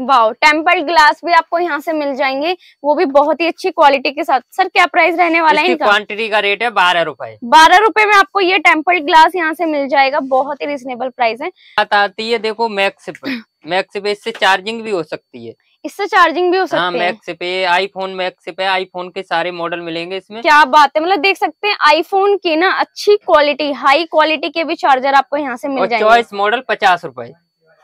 Wow temple glass भी आपको यहाँ से मिल जाएंगे वो भी बहुत ही अच्छी क्वालिटी के साथ सर क्या प्राइस रहने वाला है क्वांटिटी का रेट है बारह रूपए बारह रूपए में आपको ये टेम्पल ग्लास यहाँ से मिल जाएगा बहुत ही रिजनेबल प्राइस है बात आती है देखो मैक्स पे मैक्स पे इससे चार्जिंग भी हो सकती है इससे चार्जिंग भी हो हाँ, सकती हाँ, मैक्स पे आईफोन मैक्स पे आईफोन के सारे मॉडल मिलेंगे इसमें क्या बात है मतलब देख सकते हैं आईफोन की ना अच्छी क्वालिटी हाई क्वालिटी के भी चार्जर आपको यहाँ से मिल जाएंगे चॉइस मॉडल पचास रूपए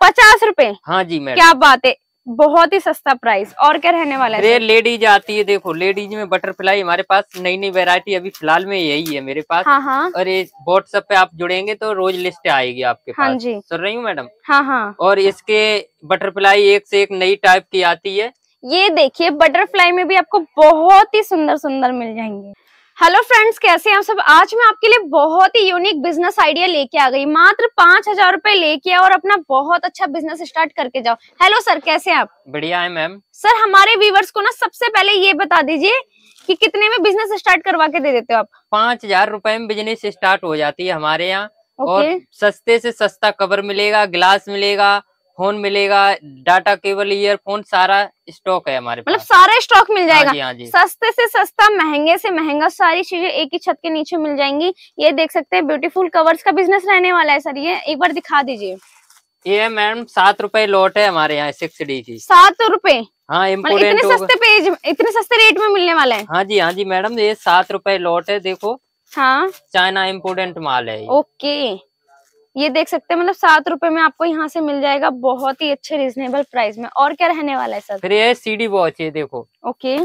पचास रूपए हाँ जी मैडम क्या बात है बहुत ही सस्ता प्राइस और क्या रहने वाला है लेडीज आती है देखो लेडीज में बटरफ्लाई हमारे पास नई नई वेरायटी अभी फिलहाल में यही है मेरे पास हाँ हाँ। और ये व्हाट्सएप पे आप जुड़ेंगे तो रोज लिस्ट आएगी आपके हाँ पास जी सुन रही हूँ मैडम हाँ हाँ और इसके बटरफ्लाई एक से एक नई टाइप की आती है ये देखिए बटरफ्लाई में भी आपको बहुत ही सुंदर सुंदर मिल जाएंगे हेलो फ्रेंड्स कैसे हैं आप सब आज मैं आपके लिए बहुत ही यूनिक बिजनेस आइडिया लेके आ गई मात्र पांच हजार रूपए लेके आओ और अपना बहुत अच्छा बिजनेस स्टार्ट करके जाओ हेलो सर कैसे हैं आप बढ़िया है मैम सर हमारे व्यूवर्स को ना सबसे पहले ये बता दीजिए कि कितने में बिजनेस स्टार्ट करवा के दे देते हो आप पाँच हजार रूपए में बिजनेस स्टार्ट हो जाती है हमारे यहाँ okay. और सस्ते से सस्ता कवर मिलेगा ग्लास मिलेगा फोन मिलेगा डाटा केबल ईयरफोन सारा स्टॉक है हमारे मतलब सारा स्टॉक मिल जाएगा हाँ जी, हाँ जी। सस्ते से सस्ता महंगे से महंगा सारी चीजें एक ही छत के नीचे मिल जाएंगी ये देख सकते हैं ब्यूटीफुल कवर्स का बिजनेस रहने वाला है सर ये एक बार दिखा दीजिए ये मैडम सात रूपए लॉट है हमारे यहाँ सिक्स डी की सात रूपए हाँ मतलब इतने सस्ते पेज इतने सस्ते रेट में मिलने वाला है हाँ जी हाँ जी मैडम ये सात रूपए लॉट है देखो हाँ चाइना इम्पोर्टेंट माल है ओके ये देख सकते हैं मतलब सात रुपए में आपको यहाँ से मिल जाएगा बहुत ही अच्छे रीजनेबल प्राइस में और क्या रहने वाला है सर फिर ये सीडी वॉच है देखो ओके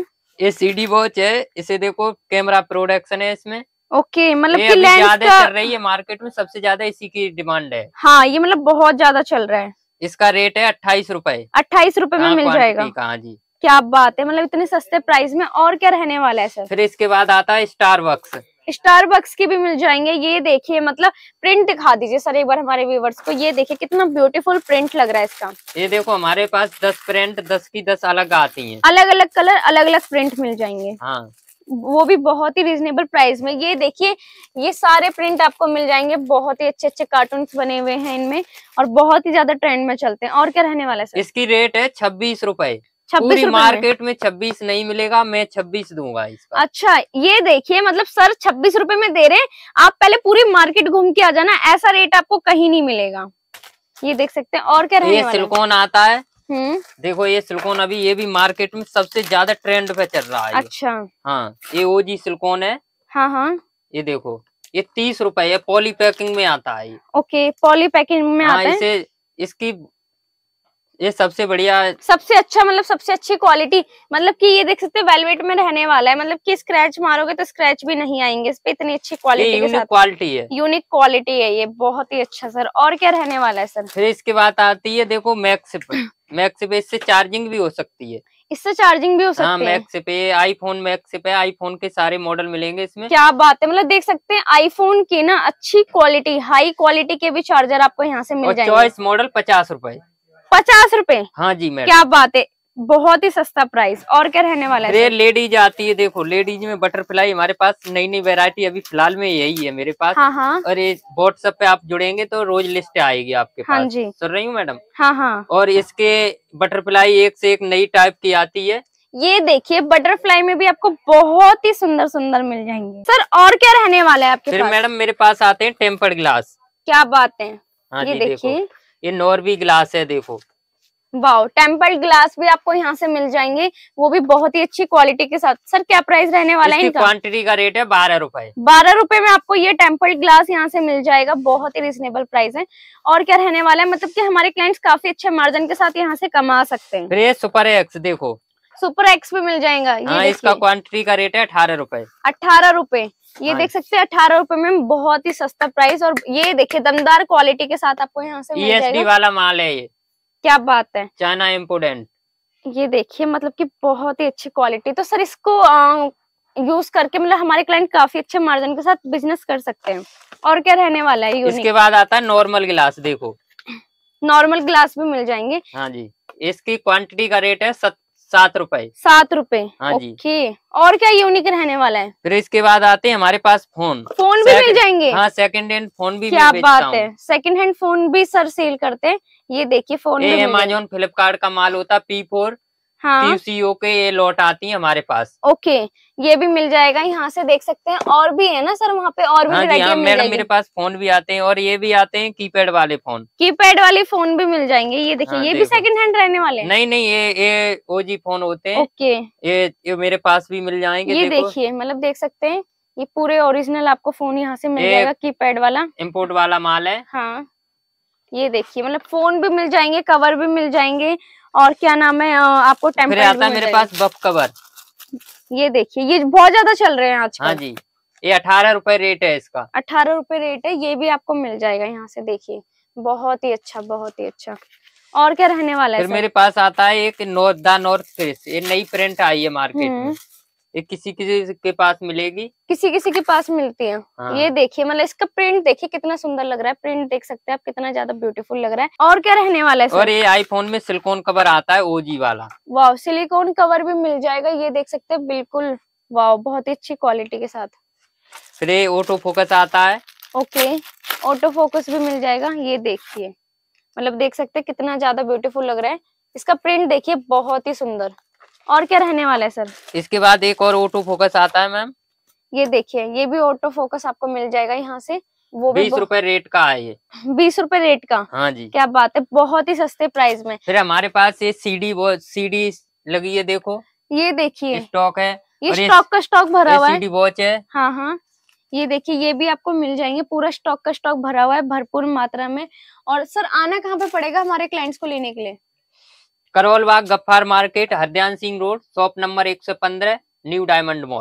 ये सीडी वॉच है इसे देखो कैमरा प्रोडक्शन है इसमें ओके मतलब कि लेंस का... चल रही है मार्केट में सबसे ज्यादा इसी की डिमांड है हाँ ये मतलब बहुत ज्यादा चल रहा है इसका रेट है अट्ठाईस रूपए अट्ठाईस रूपए में हाँ, मिल जाएगा कहाँ जी क्या बात है मतलब इतने सस्ते प्राइस में और क्या रहने वाला है सर फिर इसके बाद आता है स्टार बक्स स्टारबक्स के भी मिल जाएंगे ये देखिए मतलब प्रिंट दिखा दीजिए सर एक बार हमारे व्यूवर्स को ये देखिए कितना ब्यूटीफुल प्रिंट लग रहा है इसका ये देखो हमारे पास दस प्रिंट दस की दस अलग आती है अलग अलग कलर अलग अलग प्रिंट मिल जाएंगे हाँ वो भी बहुत ही रिजनेबल प्राइस में ये देखिए ये सारे प्रिंट आपको मिल जाएंगे बहुत ही अच्छे अच्छे कार्टून बने हुए हैं इनमें और बहुत ही ज्यादा ट्रेंड में चलते हैं और क्या रहने वाला है सर? इसकी रेट है छब्बीस रुपए छब्बीस मार्केट में छब्बीस नहीं मिलेगा मैं छब्बीस दूंगा इसका अच्छा ये देखिए मतलब सर छब्बीस रूपए में दे रहे हैं आप पहले पूरी मार्केट घूम के आ जाना ऐसा रेट आपको कहीं नहीं मिलेगा ये देख सकते हैं और क्या ये सिलकोन आता है हम्म। देखो ये सिलकोन अभी ये भी मार्केट में सबसे ज्यादा ट्रेंड पे चल रहा है अच्छा हाँ ये ओ जी सिलकोन है हाँ हाँ ये देखो ये तीस रूपए पॉली पैकिंग में आता है ओके पॉली पैकिंग में हाँ, आता है इसकी ये सबसे बढ़िया सबसे अच्छा मतलब सबसे अच्छी क्वालिटी मतलब कि ये देख सकते हैं वेलवेट में रहने वाला है मतलब कि स्क्रैच मारोगे तो स्क्रैच भी नहीं आएंगे इस पे इतनी अच्छी क्वालिटी यूनिक क्वालिटी है यूनिक क्वालिटी है ये बहुत ही अच्छा सर और क्या रहने वाला है सर फिर इसके बाद आती है देखो मैक्स पे मैक्स पे इससे चार्जिंग भी हो सकती है इससे चार्जिंग भी हो हाँ, सकती हाँ, है मैक्स पे आईफोन मैक्स पे आईफोन के सारे मॉडल मिलेंगे इसमें क्या बात है मतलब देख सकते हैं आईफोन की ना अच्छी क्वालिटी हाई क्वालिटी के भी चार्जर आपको यहाँ से मिल जाएंगे चॉइस मॉडल पचास रूपए पचास रूपए हाँ जी मैडम क्या बात है बहुत ही सस्ता प्राइस और क्या रहने वाला है लेडीज आती है देखो लेडीज में बटरफ्लाई हमारे पास नई नई वेरायटी अभी फिलहाल में यही है मेरे पास हाँ हाँ और ये व्हाट्सएप पे आप जुड़ेंगे तो रोज लिस्ट आएगी आपके हाँ पास जी सुन रही हूँ मैडम हाँ हाँ और इसके बटरफ्लाई एक से एक नई टाइप की आती है ये देखिए बटरफ्लाई में भी आपको बहुत ही सुंदर सुंदर मिल जाएंगे सर और क्या रहने वाला है आपके मैडम मेरे पास आते हैं टेम्पर्ड ग्लास क्या बात है हाँ ये देखिए ये नॉर्वी ग्लास है देखो वाओ टेम्पर्ड ग्लास भी आपको यहाँ से मिल जाएंगे वो भी बहुत ही अच्छी क्वालिटी के साथ सर क्या प्राइस रहने वाला है क्वांटिटी का रेट है बारह रूपए बारह रूपए में आपको ये टेम्पर्ड ग्लास यहाँ से मिल जाएगा बहुत ही रिजनेबल प्राइस है और क्या रहने वाला है मतलब कि हमारे क्लाइंट्स काफी अच्छे मार्जिन के साथ यहाँ से कमा सकते हैं ये सुपर एक्स देखो सुपर एक्स भी मिल जाएगा ये हाँ, इसका क्वांटिटी का रेट है अठारह रूपए अठारह रूपए ये देख सकते हैं अठारह रूपए में बहुत ही सस्ता प्राइस और ये देखिए दमदार क्वालिटी के साथ आपको यहाँ से ईएसडी e वाला माल है ये क्या बात है चाइना इम्पोर्टेंट ये देखिए मतलब कि बहुत ही अच्छी क्वालिटी तो सर इसको आ, यूज करके मतलब हमारे क्लाइंट काफी अच्छे मार्जिन के साथ बिजनेस कर सकते हैं और क्या रहने वाला है इसके बाद आता है नॉर्मल गिलास देखो नॉर्मल गिलास भी मिल जाएंगे हाँ जी इसकी क्वांटिटी का रेट है सत्तर सात रूपए सात रूपए हाँ जी ओके और क्या यूनिक रहने वाला है फिर इसके बाद आते हैं हमारे पास फोन फोन भी मिल जाएंगे हाँ सेकंड हैंड फोन भी क्या बात है सेकंड हैंड फोन भी सर सेल करते हैं ये देखिए फोन अमेजोन फ्लिपकार्ट का माल होता है पी फोर हाँ सीओ के ये लॉट आती है हमारे पास ओके ये भी मिल जाएगा यहाँ से देख सकते हैं और भी है ना सर वहाँ पे और भी हाँ, हाँ, मेरे पास फोन भी आते हैं और ये भी आते हैं कीपैड वाले फोन कीपैड वाले फोन भी मिल जाएंगे ये देखिए हाँ, ये भी सेकंड हैंड रहने वाले नहीं नहीं ये ये ओजी फोन होते हैं ओके ये ये मेरे पास भी मिल जाएंगे ये देखिए मतलब देख सकते हैं ये पूरे ओरिजिनल आपको फोन यहाँ से मिल जाएगा कीपैड वाला इम्पोर्ट वाला माल है हाँ ये देखिए मतलब फोन भी मिल जाएंगे कवर भी मिल जाएंगे और क्या नाम है आपको टेम्परेचर आता है मेरे पास बफ कवर ये देखिए ये बहुत ज्यादा चल रहे हैं आज हाँ जी ये अठारह रूपए रेट है इसका अठारह रूपए रेट है ये भी आपको मिल जाएगा यहाँ से देखिए बहुत ही अच्छा बहुत ही अच्छा और क्या रहने वाला है फिर मेरे पास आता है एक नॉर्थ द नॉर्थ क्रिस ये नई प्रिंट आई है मार्केट हम्म। में ये किसी किसी के पास मिलेगी किसी किसी के पास मिलती है हाँ। ये देखिए मतलब इसका प्रिंट देखिए कितना सुंदर लग रहा है प्रिंट देख सकते हैं आप कितना ज्यादा ब्यूटीफुल लग रहा है और क्या रहने वाला है और ये आईफोन में सिलिकॉन कवर आता है ओजी वाला वाह सिलिकॉन कवर भी मिल जाएगा ये देख सकते है बिल्कुल वाह बहुत ही अच्छी क्वालिटी के साथ फिर ये ऑटो फोकस आता है ओके ऑटो फोकस भी मिल जाएगा ये देखिए मतलब देख सकते कितना ज्यादा ब्यूटीफुल लग रहा है इसका प्रिंट देखिए बहुत ही सुंदर और क्या रहने वाला है सर इसके बाद एक और ऑटो फोकस आता है मैम ये देखिए ये भी ऑटो फोकस आपको मिल जाएगा यहाँ से वो बीस रूपए रेट का है ये बीस रूपए रेट का हाँ जी क्या बात है बहुत ही सस्ते प्राइस में फिर हमारे पास ये सीडी सीडी लगी है देखो ये देखिए स्टॉक है ये स्टॉक का स्टॉक भरा हुआ है वॉच है हाँ हाँ ये देखिए ये भी आपको मिल जाएंगे पूरा स्टॉक का स्टॉक भरा हुआ है भरपूर मात्रा में और सर आना कहाँ पे पड़ेगा हमारे क्लाइंट्स को लेने के लिए Karol Bagh Gaffar market हरदयान Singh road shop number 115 new diamond mall